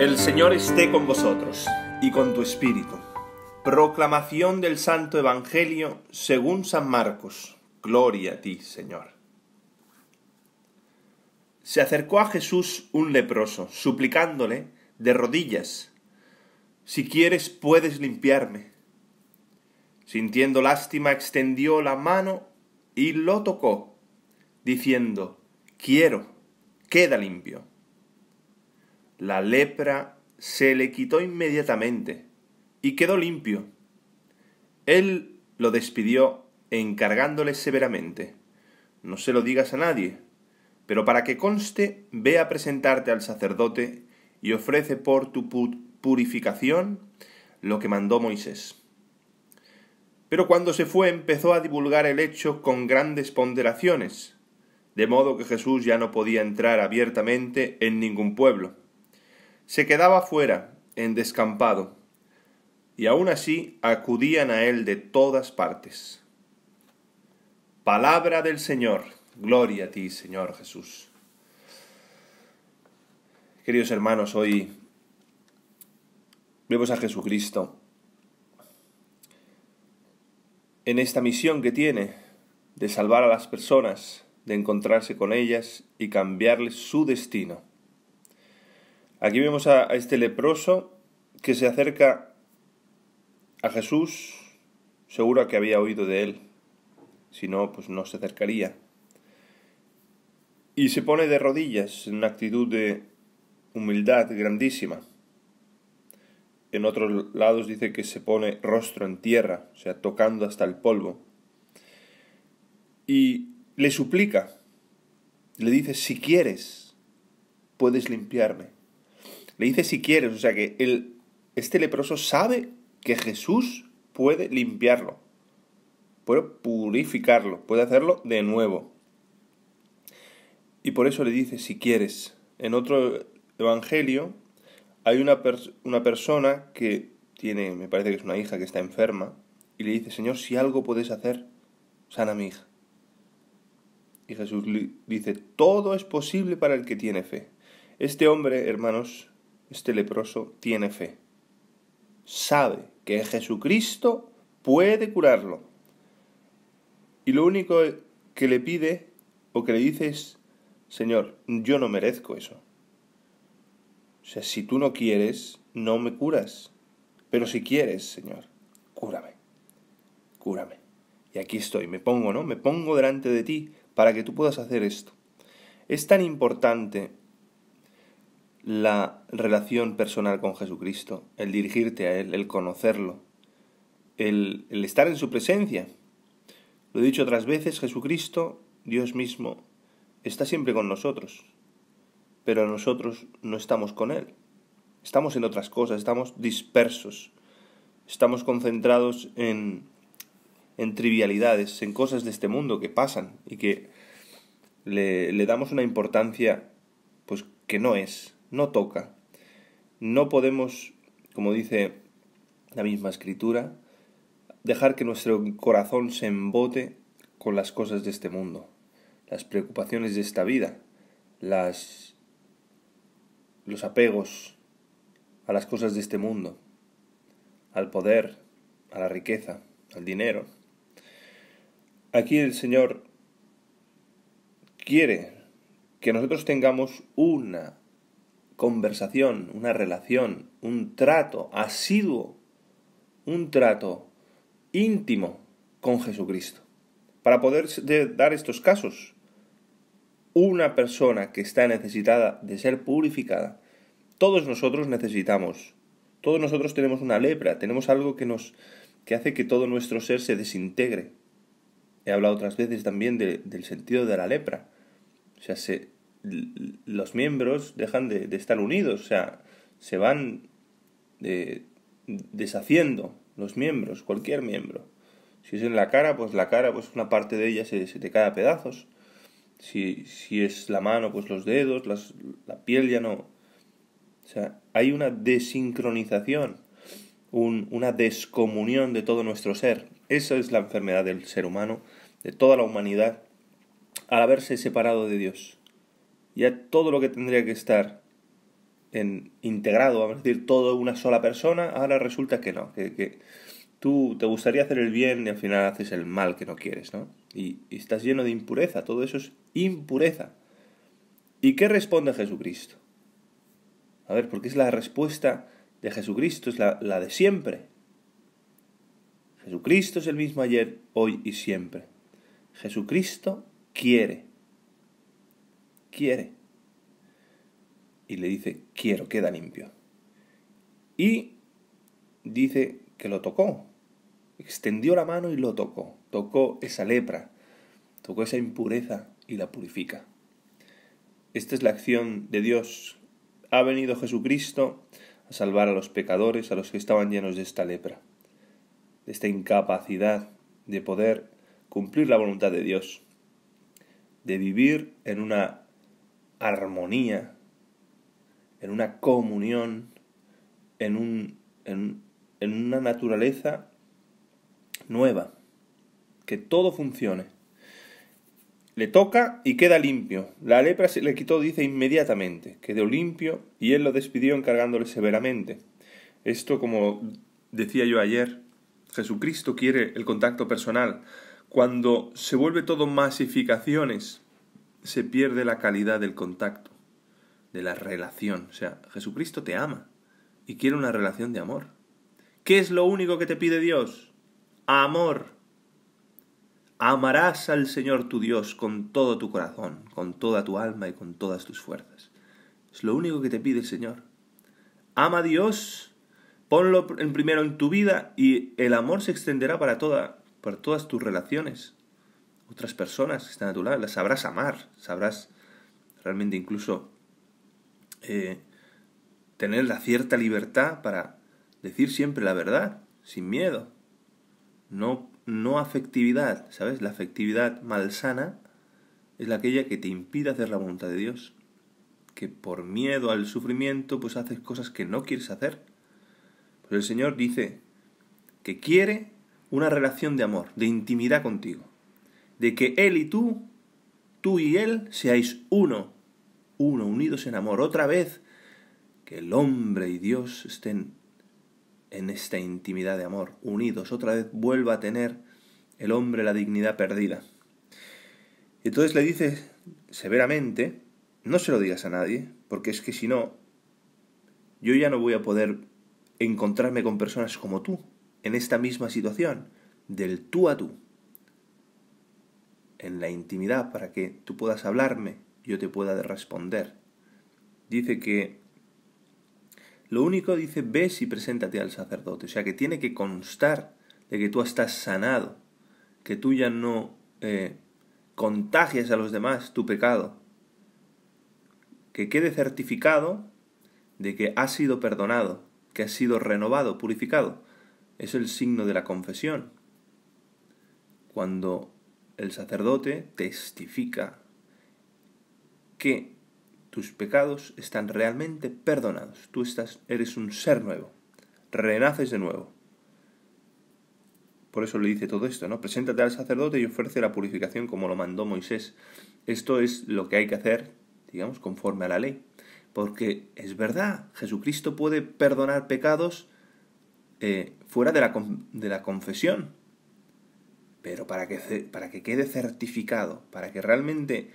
El Señor esté con vosotros y con tu espíritu. Proclamación del Santo Evangelio según San Marcos. Gloria a ti, Señor. Se acercó a Jesús un leproso, suplicándole de rodillas, si quieres puedes limpiarme. Sintiendo lástima, extendió la mano y lo tocó, diciendo, quiero, queda limpio la lepra se le quitó inmediatamente y quedó limpio. Él lo despidió encargándole severamente. No se lo digas a nadie, pero para que conste, ve a presentarte al sacerdote y ofrece por tu purificación lo que mandó Moisés. Pero cuando se fue empezó a divulgar el hecho con grandes ponderaciones, de modo que Jesús ya no podía entrar abiertamente en ningún pueblo se quedaba fuera, en descampado, y aún así acudían a él de todas partes. Palabra del Señor, gloria a ti, Señor Jesús. Queridos hermanos, hoy vemos a Jesucristo en esta misión que tiene de salvar a las personas, de encontrarse con ellas y cambiarles su destino. Aquí vemos a, este leproso que se acerca a Jesús, seguro que había oído de él, si no, pues no se acercaría. Y se pone de rodillas en una actitud de humildad grandísima. En otros lados dice que se pone rostro en tierra, o sea, tocando hasta el polvo. Y le suplica, le dice, si quieres, puedes limpiarme. Le dice si quieres, o sea que el, este leproso sabe que Jesús puede limpiarlo, puede purificarlo, puede hacerlo de nuevo. Y por eso le dice si quieres. En otro evangelio hay una, una persona que tiene, me parece que es una hija que está enferma, y le dice, Señor, si algo puedes hacer, sana a mi hija. Y Jesús le dice, todo es posible para el que tiene fe. Este hombre, hermanos, este leproso tiene fe. Sabe que Jesucristo puede curarlo. Y lo único que le pide o que le dice es, Señor, yo no merezco eso. O sea, si tú no quieres, no me curas. Pero si quieres, Señor, cúrame, cúrame. Y aquí estoy, me pongo, ¿no? Me pongo delante de ti para que tú puedas hacer esto. Es tan importante la relación personal con Jesucristo, el dirigirte a Él, el conocerlo, el, estar en su presencia. Lo he dicho otras veces, Jesucristo, Dios mismo, está siempre con nosotros, pero nosotros no estamos con Él. Estamos en otras cosas, estamos dispersos, estamos concentrados en, en trivialidades, en cosas de este mundo que pasan y que le, le damos una importancia pues que no es no toca. No podemos, como dice la misma escritura, dejar que nuestro corazón se embote con las cosas de este mundo, las preocupaciones de esta vida, las los apegos a las cosas de este mundo, al poder, a la riqueza, al dinero. Aquí el Señor quiere que nosotros tengamos una conversación, una relación, un trato asiduo, un trato íntimo con Jesucristo. Para poder dar estos casos, una persona que está necesitada de ser purificada, todos nosotros necesitamos, todos nosotros tenemos una lepra, tenemos algo que nos que hace que todo nuestro ser se desintegre. He hablado otras veces también del sentido de la lepra. O sea, se, los miembros dejan de, estar unidos, o sea, se van deshaciendo los miembros, cualquier miembro. Si es en la cara, pues la cara, pues una parte de ella se, se te cae a pedazos. Si, si, es la mano, pues los dedos, la piel ya no. O sea, hay una desincronización, una descomunión de todo nuestro ser. Esa es la enfermedad del ser humano, de toda la humanidad, al haberse separado de Dios ya todo lo que tendría que estar en, integrado, vamos a decir, todo una sola persona, ahora resulta que no, que, tú te gustaría hacer el bien y al final haces el mal que no quieres, ¿no? Y, estás lleno de impureza, todo eso es impureza. ¿Y qué responde Jesucristo? A ver, porque es la respuesta de Jesucristo, es la, la de siempre. Jesucristo es el mismo ayer, hoy y siempre. Jesucristo quiere quiere. Y le dice, quiero, queda limpio. Y dice que lo tocó. Extendió la mano y lo tocó. Tocó esa lepra, tocó esa impureza y la purifica. Esta es la acción de Dios. Ha venido Jesucristo a salvar a los pecadores, a los que estaban llenos de esta lepra, de esta incapacidad de poder cumplir la voluntad de Dios, de vivir en una armonía, en una comunión, en, en una naturaleza nueva, que todo funcione. Le toca y queda limpio. La lepra se le quitó, dice, inmediatamente. Quedó limpio y él lo despidió encargándole severamente. Esto, como decía yo ayer, Jesucristo quiere el contacto personal. Cuando se vuelve todo masificaciones, se pierde la calidad del contacto, de la relación. O sea, Jesucristo te ama y quiere una relación de amor. ¿Qué es lo único que te pide Dios? Amor. Amarás al Señor tu Dios con todo tu corazón, con toda tu alma y con todas tus fuerzas. Es lo único que te pide el Señor. Ama a Dios, ponlo en primero en tu vida y el amor se extenderá para, toda, para todas tus relaciones, otras personas que están a tu lado, las sabrás amar, sabrás realmente incluso eh, tener la cierta libertad para decir siempre la verdad, sin miedo. No, no afectividad, ¿sabes? La afectividad malsana es la aquella que te impide hacer la voluntad de Dios. Que por miedo al sufrimiento, pues haces cosas que no quieres hacer. pero pues el Señor dice que quiere una relación de amor, de intimidad contigo de que Él y tú, tú y Él seáis uno, uno, unidos en amor. Otra vez, que el hombre y Dios estén en esta intimidad de amor, unidos. Otra vez vuelva a tener el hombre la dignidad perdida. Entonces le dice severamente, no se lo digas a nadie, porque es que si no, yo ya no voy a poder encontrarme con personas como tú, en esta misma situación, del tú a tú en la intimidad para que tú puedas hablarme, yo te pueda responder. Dice que lo único dice, ves y preséntate al sacerdote, o sea que tiene que constar de que tú estás sanado, que tú ya no eh, contagias a los demás tu pecado, que quede certificado de que has sido perdonado, que has sido renovado, purificado. Es el signo de la confesión. Cuando el sacerdote testifica que tus pecados están realmente perdonados. Tú estás, eres un ser nuevo. Renaces de nuevo. Por eso le dice todo esto, ¿no? Preséntate al sacerdote y ofrece la purificación como lo mandó Moisés. Esto es lo que hay que hacer, digamos, conforme a la ley. Porque es verdad, Jesucristo puede perdonar pecados eh, fuera de la, de la confesión. Pero para que, para que quede certificado, para que realmente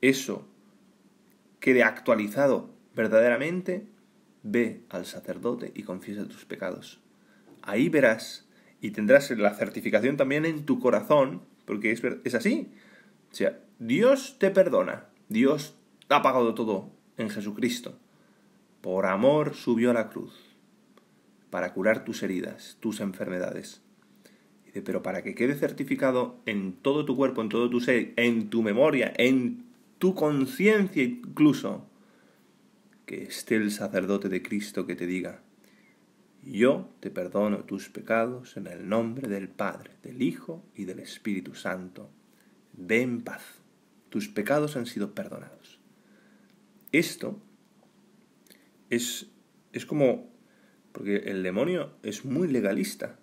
eso quede actualizado verdaderamente, ve al sacerdote y confiesa tus pecados. Ahí verás y tendrás la certificación también en tu corazón, porque es, es así. O sea, Dios te perdona, Dios ha pagado todo en Jesucristo. Por amor subió a la cruz, para curar tus heridas, tus enfermedades pero para que quede certificado en todo tu cuerpo, en todo tu ser, en tu memoria, en tu conciencia incluso, que esté el sacerdote de Cristo que te diga, yo te perdono tus pecados en el nombre del Padre, del Hijo y del Espíritu Santo. Ve en paz, tus pecados han sido perdonados. Esto es como, porque el demonio es muy legalista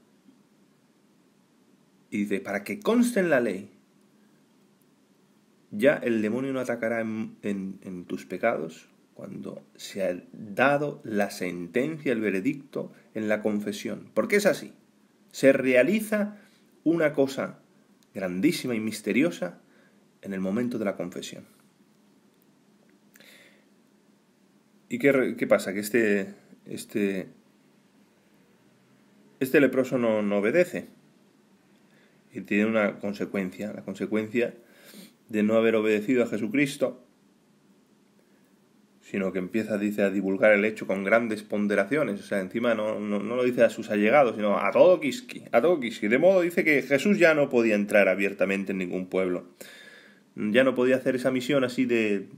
y dice, para que conste en la ley, ya el demonio no atacará en, tus pecados cuando se ha dado la sentencia, el veredicto en la confesión. Porque es así. Se realiza una cosa grandísima y misteriosa en el momento de la confesión. ¿Y qué, qué pasa? Que este, este, este leproso no, no obedece y tiene una consecuencia, la consecuencia de no haber obedecido a Jesucristo, sino que empieza, dice, a divulgar el hecho con grandes ponderaciones, o sea, encima no, no, lo dice a sus allegados, sino a todo quisqui a todo Kiski, de modo dice que Jesús ya no podía entrar abiertamente en ningún pueblo, ya no podía hacer esa misión así de,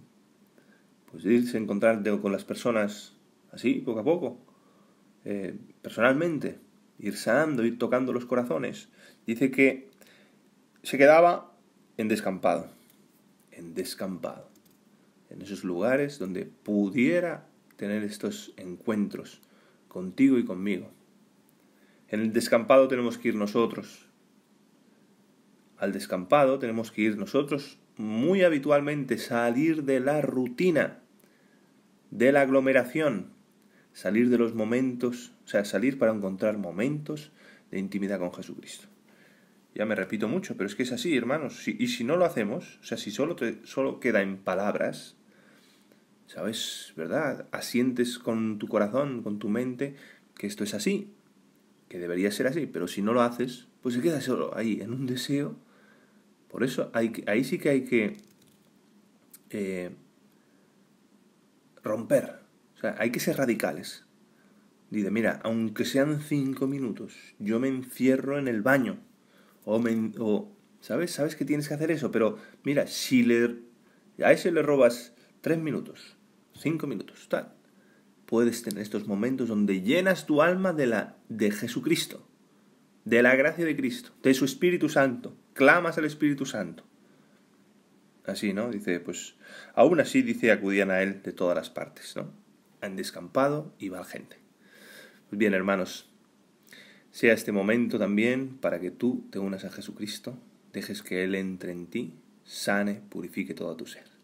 pues, irse a encontrar con las personas así, poco a poco, eh, personalmente, ir sanando, ir tocando los corazones, dice que se quedaba en descampado, en descampado, en esos lugares donde pudiera tener estos encuentros contigo y conmigo. En el descampado tenemos que ir nosotros. Al descampado tenemos que ir nosotros muy habitualmente, salir de la rutina, de la aglomeración, salir de los momentos o sea, salir para encontrar momentos de intimidad con Jesucristo. Ya me repito mucho, pero es que es así, hermanos. y si no lo hacemos, o sea, si solo, te, solo queda en palabras, ¿sabes? ¿Verdad? Asientes con tu corazón, con tu mente, que esto es así, que debería ser así, pero si no lo haces, pues se queda solo ahí, en un deseo. Por eso hay ahí sí que hay que eh, romper. O sea, hay que ser radicales. Dice, mira, aunque sean cinco minutos, yo me encierro en el baño. O, ¿sabes? Sabes que tienes que hacer eso, pero mira, si le, a ese le robas tres minutos, cinco minutos, tal, puedes tener estos momentos donde llenas tu alma de, la, de Jesucristo, de la gracia de Cristo, de su Espíritu Santo, clamas al Espíritu Santo. Así, ¿no? Dice, pues aún así, dice, acudían a él de todas las partes, ¿no? Han descampado y va gente. Bien, hermanos, sea este momento también para que tú te unas a Jesucristo, dejes que Él entre en ti, sane, purifique todo tu ser.